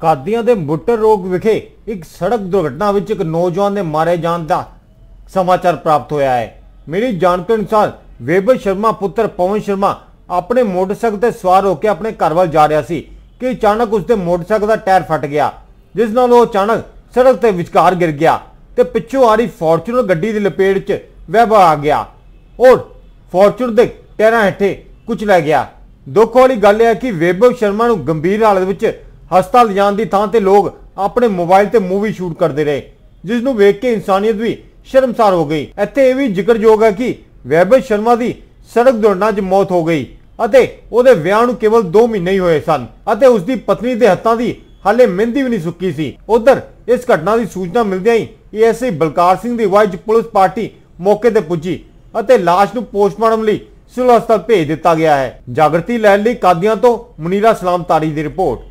ਕਾਦੀਆਂ ਦੇ ਮੁੱਟਰ ਰੋਗ ਵਿਖੇ ਇੱਕ ਸੜਕ ਦੁਰਘਟਨਾ ਵਿੱਚ ਇੱਕ ਨੌਜਵਾਨ ਦੇ ਮਾਰੇ ਜਾਣ ਦਾ ਸਮਾਚਾਰ ਪ੍ਰਾਪਤ ਹੋਇਆ ਹੈ ਮੇਰੀ ਜਾਣਕਾਰੀ ਅਨੁਸਾਰ ਵੇਬਰ ਸ਼ਰਮਾ ਪੁੱਤਰ ਪਵਨ ਸ਼ਰਮਾ ਆਪਣੇ ਮੋਟਰਸਾਈਕਲ ਤੇ ਸਵਾਰ ਹੋ ਕੇ ਆਪਣੇ ਘਰ ਵੱਲ ਜਾ ਰਿਹਾ ਸੀ ਕਿ ਅਚਾਨਕ ਉਸਦੇ ਮੋਟਰਸਾਈਕਲ ਦਾ ਟਾਇਰ ਫਟ ਗਿਆ ਜਿਸ ਨਾਲ ਉਹ ਅਚਾਨਕ ਸੜਕ ਤੇ ਵਿਚਕਾਰ ਗਿਰ ਗਿਆ ਤੇ ਪਿੱਛੋਂ ਆ ਰਹੀ ਫੋਰਚੂਨਰ ਗੱਡੀ ਦੀ ਲਪੇਟ 'ਚ ਵਹਿਬ ਆ ਗਿਆ ਔਰ ਫੋਰਚੂਨਰ ਦੇ ਟਾਇਰਾਂ ਹੇਠੇ ਕੁਚਲਾ ਗਿਆ ਦੁੱਖ ਵਾਲੀ ਗੱਲ ਹੈ ਕਿ ਵੇਬਰ ਸ਼ਰਮਾ ਨੂੰ ਗੰਭੀਰ ਹਾਲਤ ਵਿੱਚ ਹਸਪਤਾਲ ਜਾਣ ਦੀ ਥਾਂ ਤੇ ਲੋਕ ਆਪਣੇ ਮੋਬਾਈਲ ਤੇ ਮੂਵੀ ਸ਼ੂਟ ਕਰਦੇ ਰਹੇ ਜਿਸ ਨੂੰ ਵੇਖ ਕੇ ਇਨਸਾਨੀਅਤ ਵੀ ਸ਼ਰਮਸਾਰ ਹੋ ਗਈ ਇੱਥੇ ਇਹ ਵੀ ਜ਼ਿਕਰਯੋਗ ਹੈ ਕਿ ਵੈਭਵ ਸ਼ਰਮਾ ਦੀ ਸੜਕ ਦੁਰਘਟਨਾ 'ਚ ਮੌਤ ਹੋ ਗਈ ਅਤੇ ਉਹਦੇ ਵਿਆਹ ਨੂੰ ਕੇਵਲ 2 ਮਹੀਨੇ ਹੀ ਹੋਏ ਸਨ ਅਤੇ ਉਸ ਦੀ ਪਤਨੀ ਦੇ ਹੱਥਾਂ ਦੀ ਹਾਲੇ ਮਹਿੰਦੀ ਵੀ ਨਹੀਂ ਸੁੱਕੀ ਸੀ ਉਧਰ ਇਸ ਘਟਨਾ ਦੀ ਸੂਚਨਾ ਮਿਲਦਿਆਂ ਹੀ ਏਐਸਆਈ ਬਲਕਾਰ ਸਿੰਘ ਦੀ ਵਾਈਜ ਪੁਲਿਸ ਪਾਰਟੀ ਮੌਕੇ ਤੇ ਪੁੱਜੀ ਅਤੇ ਲਾਸ਼ ਨੂੰ ਪੋਸਟਮਾਰਟਮ ਲਈ ਸਿਵਲ ਹਸਪਤਾਲ ਭੇਜ ਦਿੱਤਾ ਗਿਆ ਹੈ ਜਾਗਰਤੀ ਲੈਣ ਲਈ ਕਾਦੀਆਂ ਤੋਂ ਮੁਨੀਰਾ ਸਲਾਮ ਤਾਰੀ ਦੀ ਰਿਪੋਰਟ